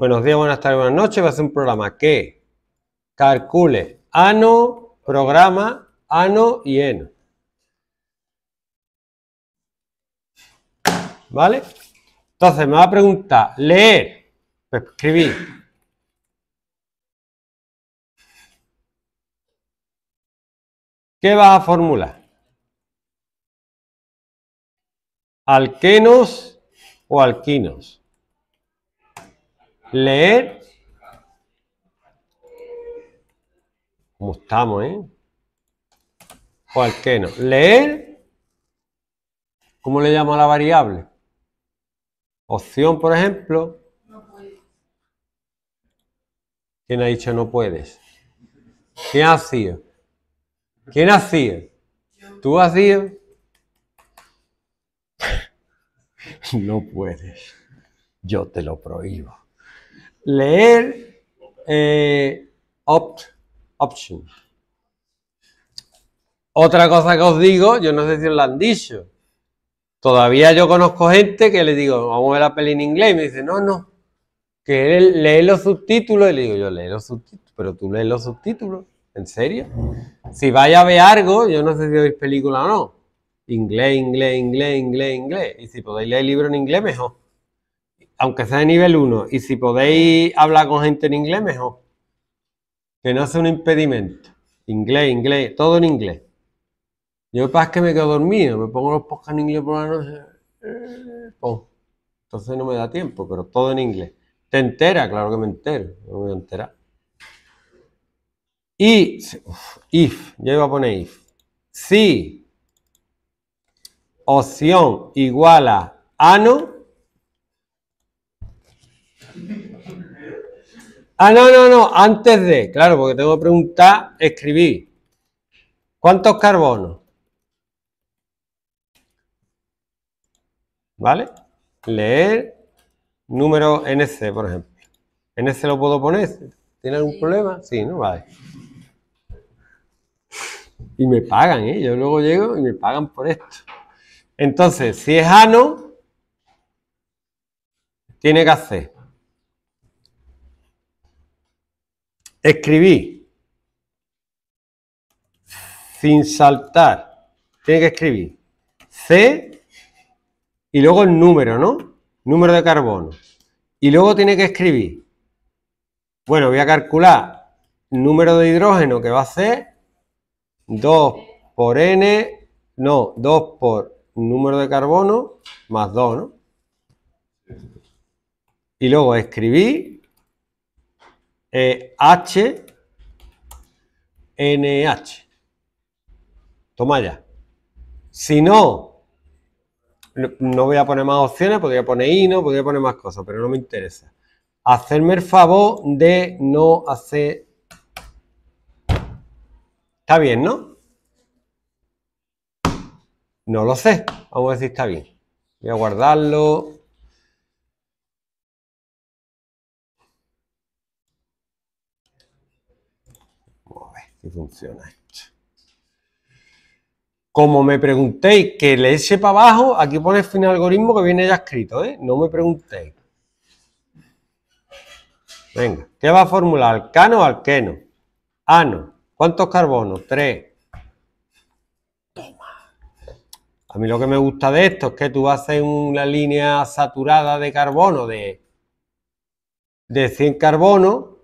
Buenos días, buenas tardes, buenas noches. Va a ser un programa que calcule ano, programa, ano y eno. ¿Vale? Entonces me va a preguntar, leer, pues, escribir. ¿Qué vas a formular? ¿Alquenos o alquinos? Leer. ¿Cómo estamos, eh? ¿Cuál que no? Leer. ¿Cómo le llamo a la variable? Opción, por ejemplo. ¿Quién ha dicho no puedes? ¿Quién ha sido? ¿Quién ha sido? ¿Tú has sido? no puedes. Yo te lo prohíbo leer eh, opt, option. Otra cosa que os digo, yo no sé si os lo han dicho. Todavía yo conozco gente que le digo, vamos a ver la peli en inglés, y me dice, no, no, que lee los subtítulos, y le digo, yo lee los subtítulos, pero tú lees los subtítulos, ¿en serio? Si vaya a ver algo, yo no sé si veis película o no, inglés, inglés, inglés, inglés, inglés, y si podéis leer el libro en inglés, mejor aunque sea de nivel 1, y si podéis hablar con gente en inglés, mejor. Que no sea un impedimento. Inglés, inglés, todo en inglés. Yo pasa que me quedo dormido, me pongo los podcasts en inglés por la noche. Eh, entonces no me da tiempo, pero todo en inglés. ¿Te entera? Claro que me entero, me voy a enterar. Y, if, yo iba a poner if. Si opción igual a ano, Ah, no, no, no, antes de, claro, porque tengo que preguntar, escribí. ¿Cuántos carbonos? ¿Vale? Leer número NC, por ejemplo. ¿NC lo puedo poner? ¿Tiene algún problema? Sí, ¿no? Vale. Y me pagan, ¿eh? Yo luego llego y me pagan por esto. Entonces, si es ano, tiene que hacer Escribí. Sin saltar. Tiene que escribir. C y luego el número, ¿no? Número de carbono. Y luego tiene que escribir. Bueno, voy a calcular el número de hidrógeno que va a ser 2 por n, no, 2 por número de carbono más 2, ¿no? Y luego escribí eh, NH Toma ya. Si no, no voy a poner más opciones, podría poner no, podría poner más cosas, pero no me interesa. Hacerme el favor de no hacer... Está bien, ¿no? No lo sé. Vamos a decir está bien. Voy a guardarlo. si funciona Como me preguntéis que le eche para abajo, aquí pone fin algoritmo que viene ya escrito, ¿eh? No me preguntéis. Venga, ¿qué va a formular? ¿Alcano o alqueno? Ano. ¿Cuántos carbonos? Tres. Toma. A mí lo que me gusta de esto es que tú haces una línea saturada de carbono de, de 100 carbonos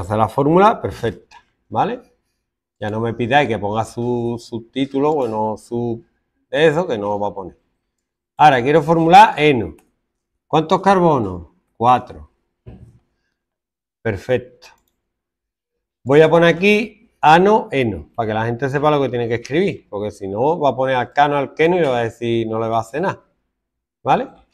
hacer la fórmula perfecta, ¿vale? Ya no me pidáis que ponga su subtítulo, bueno, su eso que no va a poner. Ahora quiero formular en ¿Cuántos carbonos? 4 Perfecto. Voy a poner aquí ano, eno, para que la gente sepa lo que tiene que escribir, porque si no va a poner al cano, al no y le va a decir, no le va a hacer nada. ¿Vale?